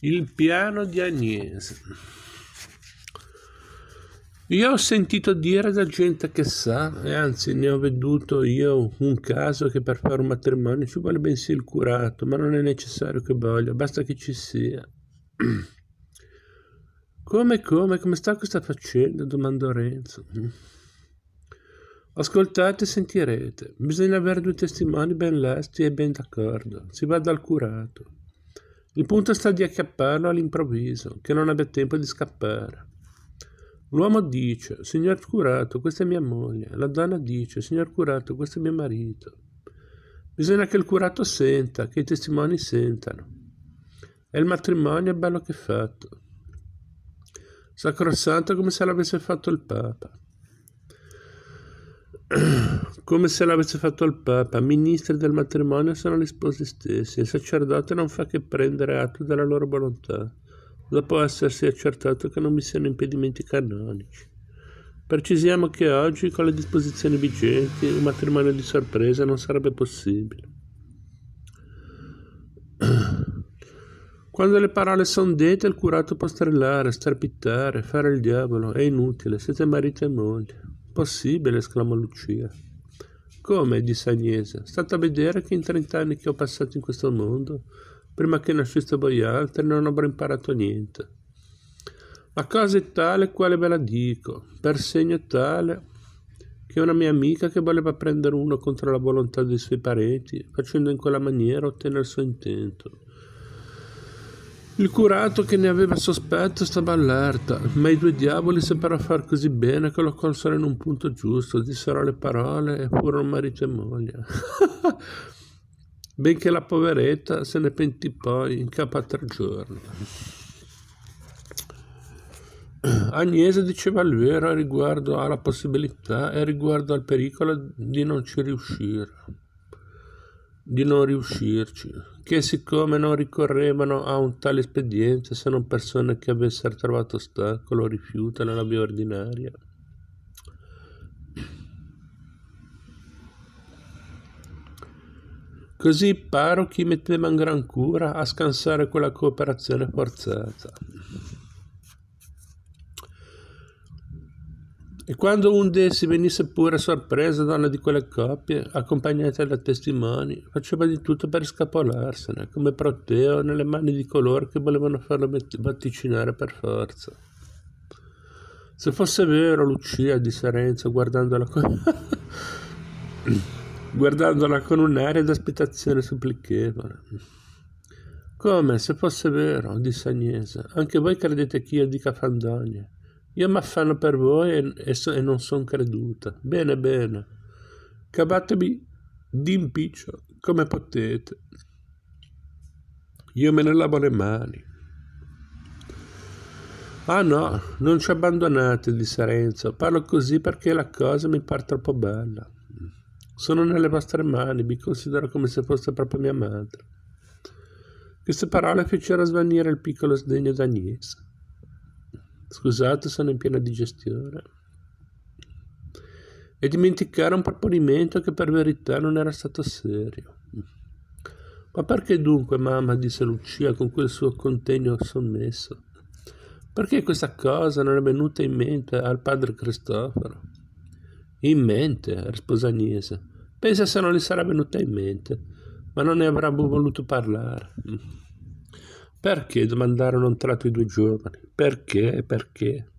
Il piano di Agnese. Io ho sentito dire da gente che sa, e anzi ne ho veduto io un caso che per fare un matrimonio ci vuole bensì il curato, ma non è necessario che voglia, basta che ci sia. Come, come, come sta questa faccenda? domandò Renzo. Ascoltate e sentirete. Bisogna avere due testimoni ben lesti e ben d'accordo. Si va dal curato. Il punto sta di acchiapparlo all'improvviso, che non abbia tempo di scappare. L'uomo dice, signor curato, questa è mia moglie. La donna dice, signor curato, questo è mio marito. Bisogna che il curato senta, che i testimoni sentano. E il matrimonio è bello che è fatto. Sacrosanto come se l'avesse fatto il Papa. Come se l'avesse fatto il Papa, ministri del matrimonio sono gli sposi stessi, il sacerdote non fa che prendere atto della loro volontà, dopo essersi accertato che non vi siano impedimenti canonici. Precisiamo che oggi, con le disposizioni vigenti, un matrimonio di sorpresa non sarebbe possibile. Quando le parole sono dette, il curato può strillare, strepitare, fare il diavolo. È inutile, siete marito e moglie possibile! esclamò Lucia. Come? disse Agnese. State a vedere che in trent'anni che ho passato in questo mondo, prima che nasceste voi altri, non avrò imparato niente. La cosa è tale quale ve la dico, per segno tale che una mia amica che voleva prendere uno contro la volontà dei suoi parenti, facendo in quella maniera ottenne il suo intento. Il curato che ne aveva sospetto stava allerta, ma i due diavoli seppero far così bene che lo colsero in un punto giusto, dissero le parole e furono marito e moglie. Benché la poveretta se ne pentì poi in capo a tre giorni. Agnese diceva il vero riguardo alla possibilità e riguardo al pericolo di non ci riuscire di non riuscirci, che siccome non ricorrevano a un tale espediente se non persone che avessero trovato ostacolo o rifiuto nella via ordinaria. Così i parrochi mettevano gran cura a scansare quella cooperazione forzata. E quando un di essi venisse pure sorpreso da una di quelle coppie, accompagnata da testimoni, faceva di tutto per scapolarsene, come Proteo nelle mani di coloro che volevano farlo vaticinare per forza. Se fosse vero, Lucia disse Sarenzo, guardandola con... guardandola con un'aria d'aspettazione supplichevole. Come se fosse vero, disse Agnese, anche voi credete che io dica fandonie. Io mi m'affanno per voi e, e, so, e non sono creduta. Bene, bene. Cavatevi d'impiccio come potete. Io me ne lavo le mani. Ah no, non ci abbandonate, disse Renzo. Parlo così perché la cosa mi pare troppo bella. Sono nelle vostre mani, vi considero come se fosse proprio mia madre. Queste parole fecero svanire il piccolo sdegno d'Agnese. Scusate, sono in piena digestione. E dimenticare un proponimento che per verità non era stato serio. Ma perché dunque, mamma, disse Lucia con quel suo contegno sommesso, perché questa cosa non è venuta in mente al padre Cristoforo? In mente, rispose Agnese. Pensa se non gli sarà venuta in mente, ma non ne avrà voluto parlare. Perché? domandarono entrato i due giovani. Perché? Perché?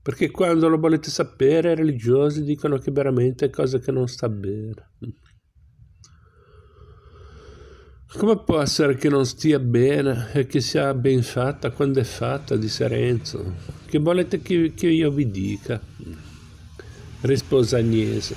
Perché quando lo volete sapere, i religiosi dicono che veramente è cosa che non sta bene. Come può essere che non stia bene e che sia ben fatta quando è fatta, disse Renzo? Che volete che, che io vi dica? rispose Agnese.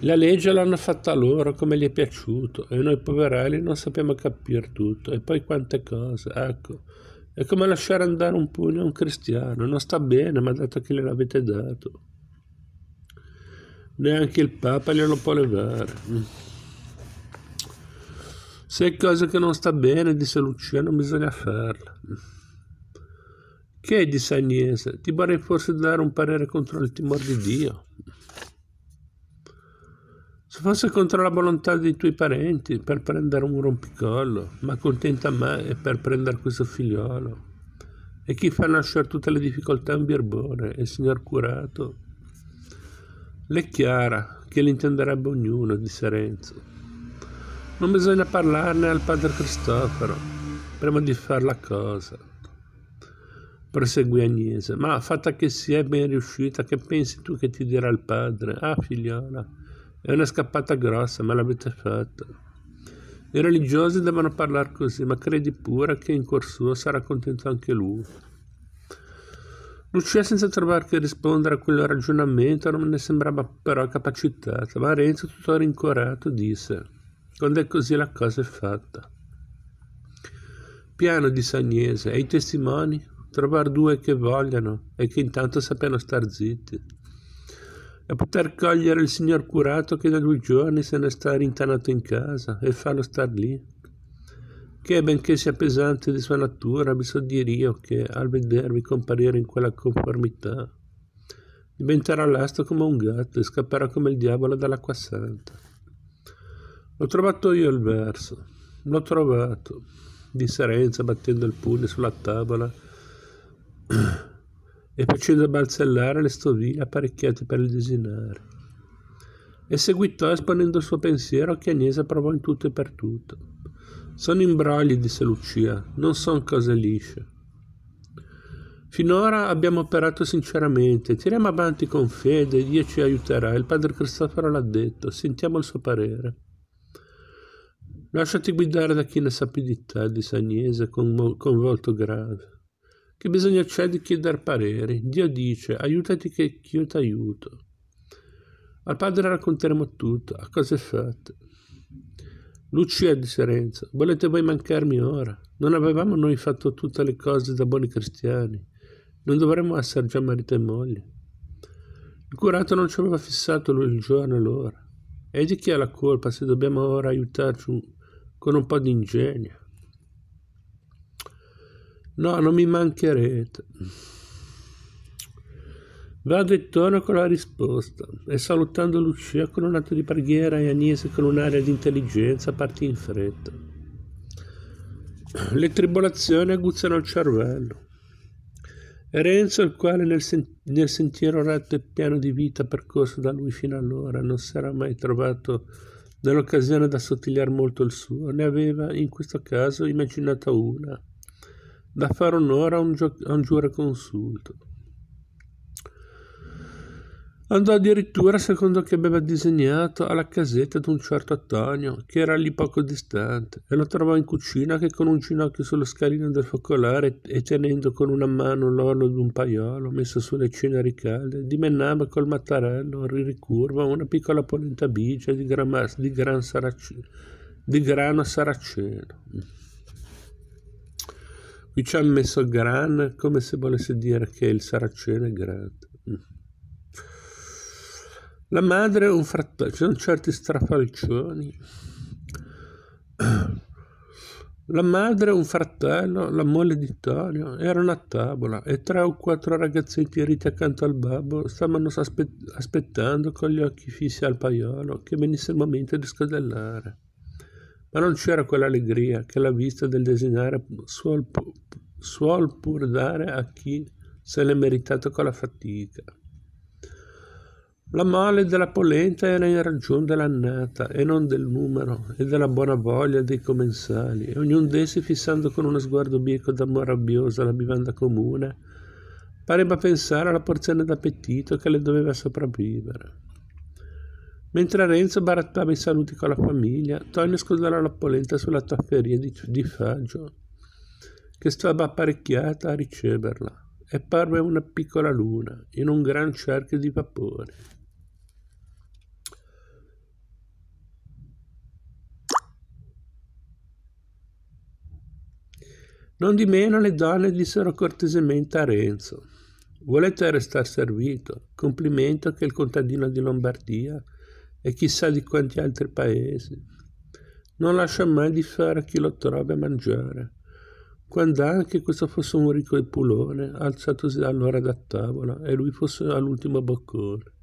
La legge l'hanno fatta loro come gli è piaciuto e noi poverelli non sappiamo capire tutto e poi quante cose, ecco. È come lasciare andare un pugno a un cristiano, non sta bene, ma dato che gliel'avete dato. Neanche il Papa glielo può levare. Se è cosa che non sta bene, disse Lucia, non bisogna farla. Che, disse Agnese, ti vorrei forse dare un parere contro il timore di Dio. Se fosse contro la volontà dei tuoi parenti per prendere un rompicollo, ma contenta me per prendere questo figliolo. E chi fa nascere tutte le difficoltà è un birbone il signor curato. Le chiara che l'intenderebbe ognuno, disse Renzo. Non bisogna parlarne al padre Cristoforo prima di far la cosa. Proseguì Agnese, ma fatta che sia ben riuscita, che pensi tu che ti dirà il padre? Ah, figliola è una scappata grossa, ma l'avete fatta. I religiosi devono parlare così, ma credi pure che in cuor suo sarà contento anche lui. Lucia, senza trovare che rispondere a quel ragionamento, non ne sembrava però capacitata, ma Renzo, tutto rincorato, disse: Quando è così la cosa è fatta. Piano, disse Agnese, e i testimoni? Trovare due che vogliano e che intanto sappiano star zitti e poter cogliere il signor curato che da due giorni se ne sta rintanato in casa e farlo star lì. Che benché sia pesante di sua natura, vi so dir io che al vedervi comparire in quella conformità, diventerà lasto come un gatto e scapperà come il diavolo dall'acqua santa. L'ho trovato io il verso, l'ho trovato, disse Renza battendo il pugno sulla tavola e facendo balzellare le stoviglie apparecchiate per il desinare. E seguitò esponendo il suo pensiero che Agnese provò in tutto e per tutto. Sono imbrogli, disse Lucia, non son cose lisce. Finora abbiamo operato sinceramente, tiriamo avanti con fede, Dio ci aiuterà, il padre Cristoforo l'ha detto, sentiamo il suo parere. Lasciati guidare da chi ne sa più di te, disse Agnese con, con volto grave che bisogna c'è di chiedere pareri. Dio dice, aiutati che io ti aiuto. Al padre racconteremo tutto, a cose fatte. Lucia di Renzo, volete voi mancarmi ora? Non avevamo noi fatto tutte le cose da buoni cristiani? Non dovremmo essere già marito e moglie? Il curato non ci aveva fissato lui il giorno e l'ora. E di chi ha la colpa se dobbiamo ora aiutarci un, con un po' di ingegno? No, non mi mancherete. Vado e intorno con la risposta e salutando Lucia con un atto di preghiera e Agnese con un'aria di intelligenza partì in fretta. Le tribolazioni aguzzano il cervello. E Renzo, il quale nel, sen- nel sentiero retto e pieno di vita percorso da lui fino allora non si era mai trovato nell'occasione da sottigliare molto il suo, ne aveva in questo caso immaginata una da fare onore a un, gio- a un giureconsulto. Andò addirittura, secondo che aveva disegnato, alla casetta di un certo Antonio, che era lì poco distante, e lo trovò in cucina che con un ginocchio sullo scalino del focolare e tenendo con una mano l'orlo di un paiolo messo sulle ceneri calde, dimennava col mattarello riricurva una piccola polenta bigia di, gran, di, gran sarac- di grano saraceno. Qui ci ha messo gran come se volesse dire che il saraceno è grande. Mm. La madre è un fratello, ci sono certi strafalcioni. La madre, un fratello, la moglie di Tonio, erano a tavola e tre o quattro ragazzetti eriti accanto al babbo stavano aspe- aspettando con gli occhi fissi al paiolo che venisse il momento di scodellare ma non c'era quell'allegria che la vista del desinare suol, suol pur dare a chi se l'è meritato con la fatica. La male della polenta era in ragione dell'annata e non del numero e della buona voglia dei commensali, e ognun d'essi fissando con uno sguardo bieco d'amore rabbioso la bivanda comune, pareva pensare alla porzione d'appetito che le doveva sopravvivere. Mentre Renzo barattava i saluti con la famiglia, Tonio scodolò la polenta sulla tafferia di, di faggio, che stava apparecchiata a riceverla, e parve una piccola luna in un gran cerchio di vapore. Non di meno le donne dissero cortesemente a Renzo: Volete restare servito? Complimento che il contadino di Lombardia e chissà di quanti altri paesi. Non lascia mai di fare a chi lo trova a mangiare. Quando anche questo fosse un ricco e pulone, alzatosi allora da tavola e lui fosse all'ultimo boccone.